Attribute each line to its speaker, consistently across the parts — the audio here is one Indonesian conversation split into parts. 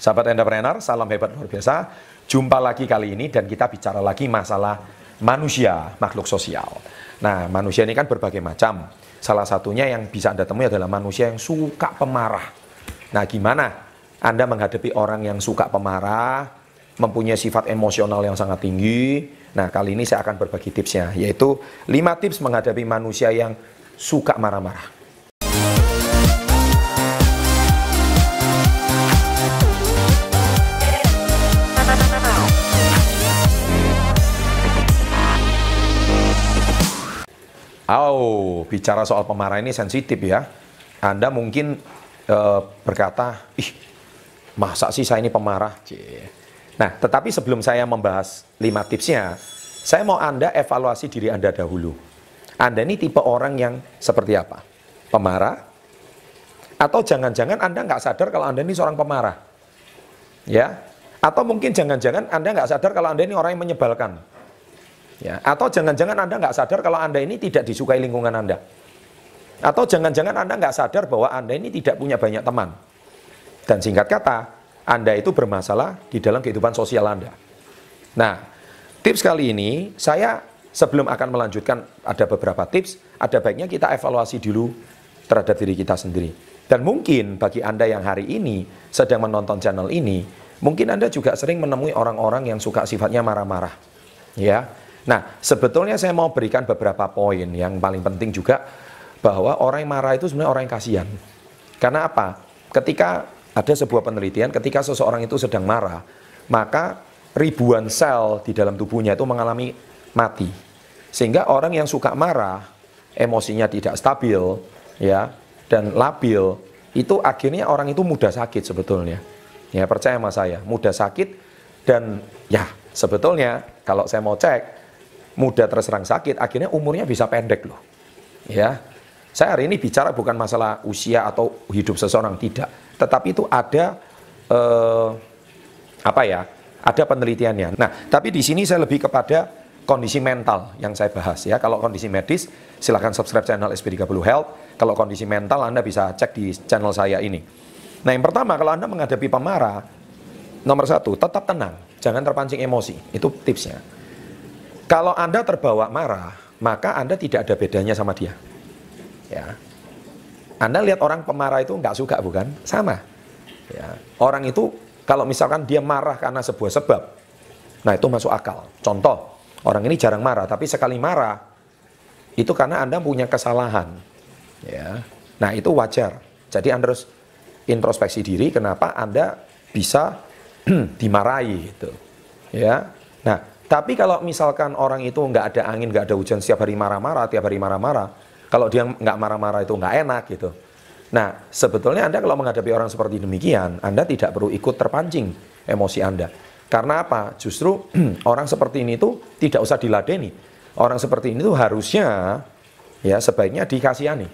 Speaker 1: Sahabat entrepreneur, salam hebat luar biasa. Jumpa lagi kali ini dan kita bicara lagi masalah manusia, makhluk sosial. Nah, manusia ini kan berbagai macam. Salah satunya yang bisa Anda temui adalah manusia yang suka pemarah. Nah, gimana Anda menghadapi orang yang suka pemarah, mempunyai sifat emosional yang sangat tinggi? Nah, kali ini saya akan berbagi tipsnya, yaitu 5 tips menghadapi manusia yang suka marah-marah. Oh, bicara soal pemarah ini sensitif ya. Anda mungkin uh, berkata, ih, masa sih saya ini pemarah? Nah, tetapi sebelum saya membahas lima tipsnya, saya mau Anda evaluasi diri Anda dahulu. Anda ini tipe orang yang seperti apa? Pemarah? Atau jangan-jangan Anda nggak sadar kalau Anda ini seorang pemarah? Ya? Atau mungkin jangan-jangan Anda nggak sadar kalau Anda ini orang yang menyebalkan? Ya. Atau jangan-jangan Anda nggak sadar kalau Anda ini tidak disukai lingkungan Anda. Atau jangan-jangan Anda nggak sadar bahwa Anda ini tidak punya banyak teman. Dan singkat kata, Anda itu bermasalah di dalam kehidupan sosial Anda. Nah, tips kali ini saya sebelum akan melanjutkan ada beberapa tips, ada baiknya kita evaluasi dulu terhadap diri kita sendiri. Dan mungkin bagi Anda yang hari ini sedang menonton channel ini, mungkin Anda juga sering menemui orang-orang yang suka sifatnya marah-marah. Ya, Nah, sebetulnya saya mau berikan beberapa poin yang paling penting juga bahwa orang yang marah itu sebenarnya orang yang kasihan. Karena apa? Ketika ada sebuah penelitian, ketika seseorang itu sedang marah, maka ribuan sel di dalam tubuhnya itu mengalami mati. Sehingga orang yang suka marah, emosinya tidak stabil, ya, dan labil, itu akhirnya orang itu mudah sakit sebetulnya. Ya, percaya sama saya, mudah sakit dan ya sebetulnya kalau saya mau cek muda terserang sakit, akhirnya umurnya bisa pendek loh. Ya, saya hari ini bicara bukan masalah usia atau hidup seseorang tidak, tetapi itu ada eh, apa ya? Ada penelitiannya. Nah, tapi di sini saya lebih kepada kondisi mental yang saya bahas ya. Kalau kondisi medis, silahkan subscribe channel SP30 Health. Kalau kondisi mental, Anda bisa cek di channel saya ini. Nah, yang pertama, kalau Anda menghadapi pemarah, nomor satu, tetap tenang. Jangan terpancing emosi. Itu tipsnya. Kalau Anda terbawa marah, maka Anda tidak ada bedanya sama dia. Ya. Anda lihat orang pemarah itu nggak suka bukan? Sama. Ya. Orang itu kalau misalkan dia marah karena sebuah sebab, nah itu masuk akal. Contoh, orang ini jarang marah, tapi sekali marah itu karena Anda punya kesalahan. Ya. Nah itu wajar. Jadi Anda harus introspeksi diri kenapa Anda bisa dimarahi itu. Ya. Nah, tapi kalau misalkan orang itu nggak ada angin, nggak ada hujan, setiap hari marah-marah, tiap hari marah-marah, kalau dia nggak marah-marah itu nggak enak gitu. Nah, sebetulnya Anda kalau menghadapi orang seperti demikian, Anda tidak perlu ikut terpancing emosi Anda. Karena apa? Justru orang seperti ini itu tidak usah diladeni. Orang seperti ini itu harusnya ya sebaiknya dikasihani.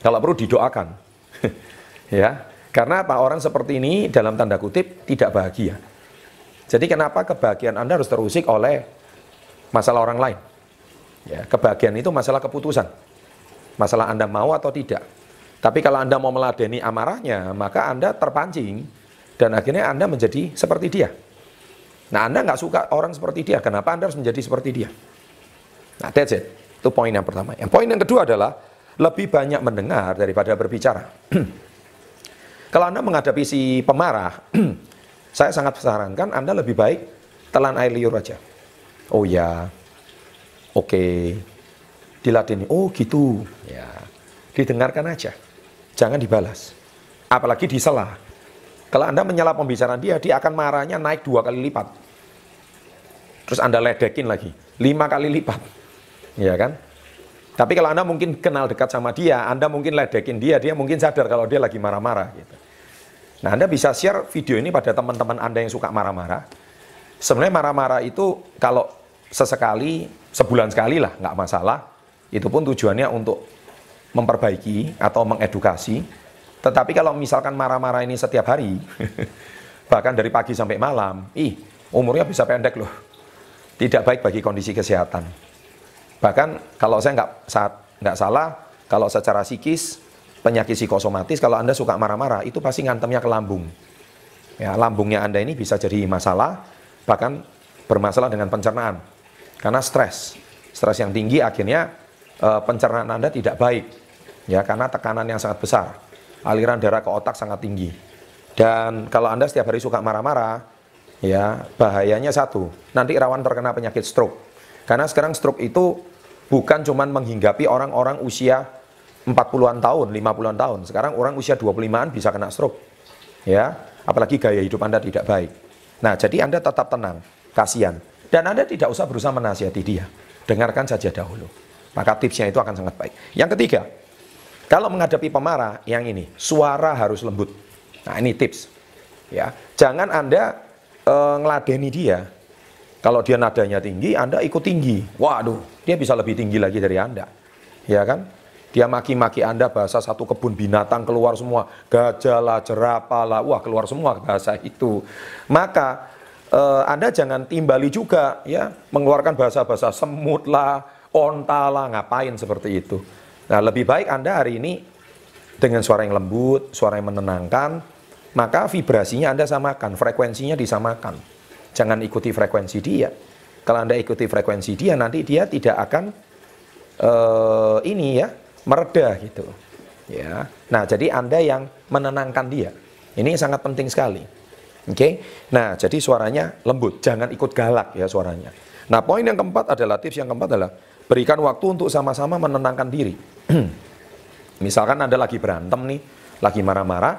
Speaker 1: Kalau perlu didoakan. ya. Karena apa? Orang seperti ini dalam tanda kutip tidak bahagia. Jadi kenapa kebahagiaan Anda harus terusik oleh masalah orang lain? Ya, kebahagiaan itu masalah keputusan. Masalah Anda mau atau tidak. Tapi kalau Anda mau meladeni amarahnya, maka Anda terpancing dan akhirnya Anda menjadi seperti dia. Nah, Anda nggak suka orang seperti dia. Kenapa Anda harus menjadi seperti dia? Nah, that's it. Itu poin yang pertama. Yang poin yang kedua adalah lebih banyak mendengar daripada berbicara. kalau Anda menghadapi si pemarah, Saya sangat sarankan Anda lebih baik telan air liur aja. Oh ya, oke. Okay. Diladeni, oh gitu. Ya, didengarkan aja. Jangan dibalas. Apalagi disela. Kalau Anda menyela pembicaraan dia, dia akan marahnya naik dua kali lipat. Terus Anda ledekin lagi, lima kali lipat. Ya kan? Tapi kalau Anda mungkin kenal dekat sama dia, Anda mungkin ledekin dia, dia mungkin sadar kalau dia lagi marah-marah gitu. Nah, Anda bisa share video ini pada teman-teman Anda yang suka marah-marah. Sebenarnya marah-marah itu kalau sesekali, sebulan sekali lah, nggak masalah. Itu pun tujuannya untuk memperbaiki atau mengedukasi. Tetapi kalau misalkan marah-marah ini setiap hari, bahkan dari pagi sampai malam, ih, umurnya bisa pendek loh. Tidak baik bagi kondisi kesehatan. Bahkan kalau saya nggak saat nggak salah, kalau secara psikis penyakit psikosomatis kalau Anda suka marah-marah itu pasti ngantemnya ke lambung. Ya, lambungnya Anda ini bisa jadi masalah bahkan bermasalah dengan pencernaan karena stres. Stres yang tinggi akhirnya eh, pencernaan Anda tidak baik. Ya, karena tekanan yang sangat besar. Aliran darah ke otak sangat tinggi. Dan kalau Anda setiap hari suka marah-marah, ya, bahayanya satu, nanti rawan terkena penyakit stroke. Karena sekarang stroke itu bukan cuman menghinggapi orang-orang usia empat an tahun, lima an tahun. Sekarang orang usia dua puluh an bisa kena stroke. Ya, apalagi gaya hidup Anda tidak baik. Nah, jadi Anda tetap tenang, kasihan. Dan Anda tidak usah berusaha menasihati dia. Dengarkan saja dahulu. Maka tipsnya itu akan sangat baik. Yang ketiga, kalau menghadapi pemarah, yang ini, suara harus lembut. Nah, ini tips. Ya, jangan Anda e, ngeladeni dia. Kalau dia nadanya tinggi, Anda ikut tinggi. Waduh, dia bisa lebih tinggi lagi dari Anda. Ya kan? Dia maki-maki Anda bahasa satu kebun binatang keluar semua. Gajah lah, jerapah lah, wah keluar semua bahasa itu. Maka eh, Anda jangan timbali juga ya, mengeluarkan bahasa-bahasa semut lah, onta lah, ngapain seperti itu. Nah lebih baik Anda hari ini dengan suara yang lembut, suara yang menenangkan, maka vibrasinya Anda samakan, frekuensinya disamakan. Jangan ikuti frekuensi dia. Kalau Anda ikuti frekuensi dia, nanti dia tidak akan uh, ini ya mereda gitu. Ya. Nah, jadi Anda yang menenangkan dia. Ini sangat penting sekali. Oke. Okay? Nah, jadi suaranya lembut, jangan ikut galak ya suaranya. Nah, poin yang keempat adalah tips yang keempat adalah berikan waktu untuk sama-sama menenangkan diri. Misalkan Anda lagi berantem nih, lagi marah-marah,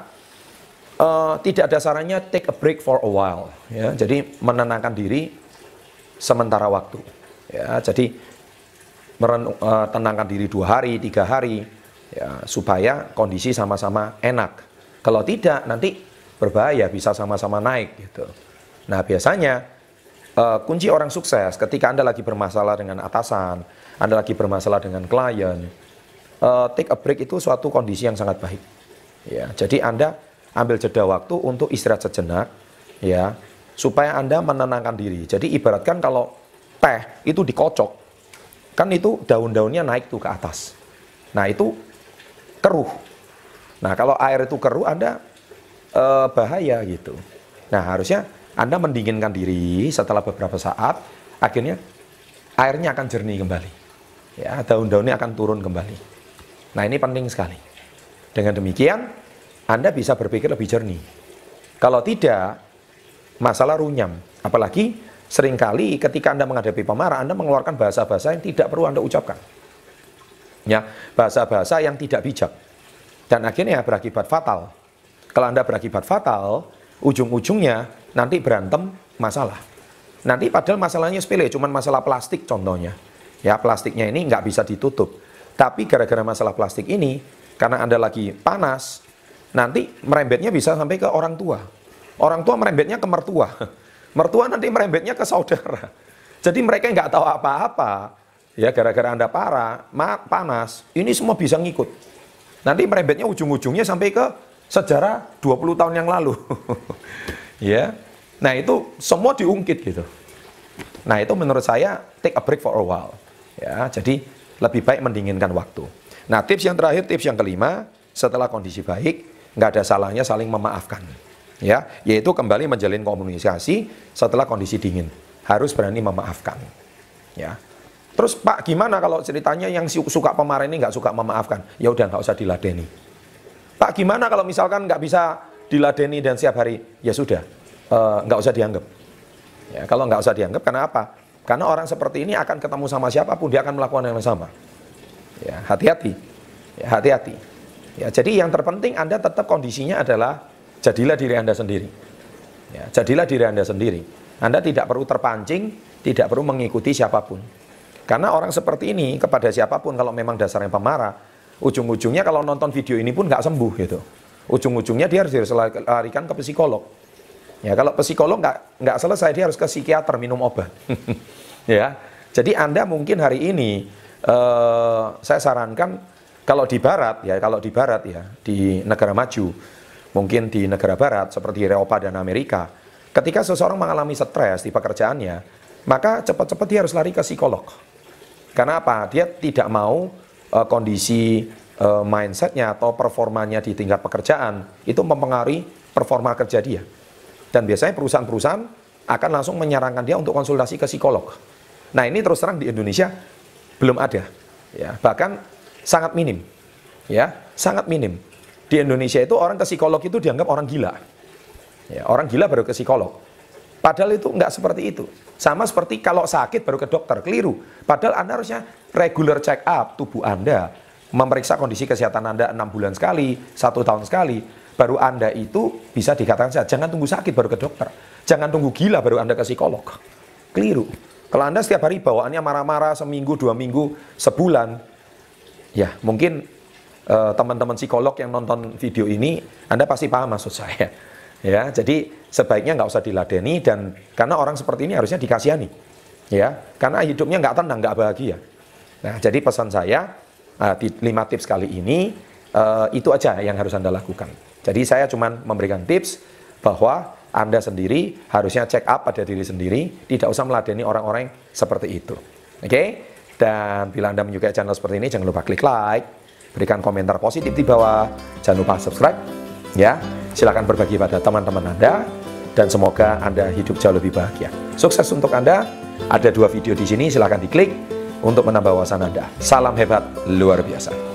Speaker 1: uh, tidak ada sarannya take a break for a while ya. Jadi menenangkan diri sementara waktu. Ya, jadi merenung, eh, tenangkan diri dua hari, tiga hari, ya, supaya kondisi sama-sama enak. Kalau tidak, nanti berbahaya, bisa sama-sama naik gitu. Nah biasanya uh, kunci orang sukses ketika anda lagi bermasalah dengan atasan, anda lagi bermasalah dengan klien, uh, take a break itu suatu kondisi yang sangat baik. Ya, jadi anda ambil jeda waktu untuk istirahat sejenak, ya supaya Anda menenangkan diri. Jadi ibaratkan kalau teh itu dikocok, Kan itu daun-daunnya naik tuh ke atas. Nah itu keruh. Nah kalau air itu keruh Anda eh, bahaya gitu. Nah harusnya Anda mendinginkan diri setelah beberapa saat, akhirnya airnya akan jernih kembali. Ya, daun-daunnya akan turun kembali. Nah ini penting sekali. Dengan demikian, Anda bisa berpikir lebih jernih. Kalau tidak, masalah runyam. Apalagi seringkali ketika Anda menghadapi pemarah, Anda mengeluarkan bahasa-bahasa yang tidak perlu Anda ucapkan. Ya, bahasa-bahasa yang tidak bijak. Dan akhirnya berakibat fatal. Kalau Anda berakibat fatal, ujung-ujungnya nanti berantem masalah. Nanti padahal masalahnya sepele, cuman masalah plastik contohnya. Ya, plastiknya ini nggak bisa ditutup. Tapi gara-gara masalah plastik ini, karena Anda lagi panas, nanti merembetnya bisa sampai ke orang tua. Orang tua merembetnya ke mertua mertua nanti merembetnya ke saudara. Jadi mereka nggak tahu apa-apa, ya gara-gara Anda parah, panas, ini semua bisa ngikut. Nanti merembetnya ujung-ujungnya sampai ke sejarah 20 tahun yang lalu. ya. Nah, itu semua diungkit gitu. Nah, itu menurut saya take a break for a while. Ya, jadi lebih baik mendinginkan waktu. Nah, tips yang terakhir, tips yang kelima, setelah kondisi baik, nggak ada salahnya saling memaafkan ya yaitu kembali menjalin komunikasi setelah kondisi dingin harus berani memaafkan ya terus pak gimana kalau ceritanya yang suka pemarah ini nggak suka memaafkan ya udah nggak usah diladeni pak gimana kalau misalkan nggak bisa diladeni dan siap hari ya sudah eh, nggak uh, usah dianggap ya kalau nggak usah dianggap karena apa karena orang seperti ini akan ketemu sama siapapun dia akan melakukan yang sama ya hati-hati ya hati-hati ya jadi yang terpenting anda tetap kondisinya adalah jadilah diri Anda sendiri. Ya, jadilah diri Anda sendiri. Anda tidak perlu terpancing, tidak perlu mengikuti siapapun. Karena orang seperti ini kepada siapapun kalau memang dasarnya pemarah, ujung-ujungnya kalau nonton video ini pun nggak sembuh gitu. Ujung-ujungnya dia harus dilarikan ke psikolog. Ya kalau psikolog nggak nggak selesai dia harus ke psikiater minum obat. ya, jadi Anda mungkin hari ini eh, saya sarankan kalau di Barat ya kalau di Barat ya di negara maju Mungkin di negara barat seperti Eropa dan Amerika, ketika seseorang mengalami stres di pekerjaannya, maka cepat-cepat dia harus lari ke psikolog. Karena apa? Dia tidak mau uh, kondisi uh, mindsetnya atau performanya di tingkat pekerjaan itu mempengaruhi performa kerja dia. Dan biasanya perusahaan-perusahaan akan langsung menyarankan dia untuk konsultasi ke psikolog. Nah ini terus terang di Indonesia belum ada, ya bahkan sangat minim, ya sangat minim di Indonesia itu orang ke psikolog itu dianggap orang gila. Ya, orang gila baru ke psikolog. Padahal itu nggak seperti itu. Sama seperti kalau sakit baru ke dokter, keliru. Padahal Anda harusnya regular check up tubuh Anda, memeriksa kondisi kesehatan Anda enam bulan sekali, satu tahun sekali, baru Anda itu bisa dikatakan sehat. Jangan tunggu sakit baru ke dokter. Jangan tunggu gila baru Anda ke psikolog. Keliru. Kalau Anda setiap hari bawaannya marah-marah seminggu, dua minggu, sebulan, ya mungkin Eh, teman-teman psikolog yang nonton video ini, Anda pasti paham maksud saya. Ya, jadi sebaiknya nggak usah diladeni dan karena orang seperti ini harusnya dikasihani. Ya, karena hidupnya nggak tenang, nggak bahagia. Nah, jadi pesan saya eh, di lima tips kali ini eh, itu aja yang harus Anda lakukan. Jadi saya cuma memberikan tips bahwa Anda sendiri harusnya check up pada diri sendiri, tidak usah meladeni orang-orang seperti itu. Oke? Okay? Dan bila Anda menyukai channel seperti ini jangan lupa klik like Berikan komentar positif di bawah. Jangan lupa subscribe ya. Silakan berbagi pada teman-teman Anda dan semoga Anda hidup jauh lebih bahagia. Sukses untuk Anda. Ada dua video di sini, Silakan diklik untuk menambah wawasan Anda. Salam hebat, luar biasa.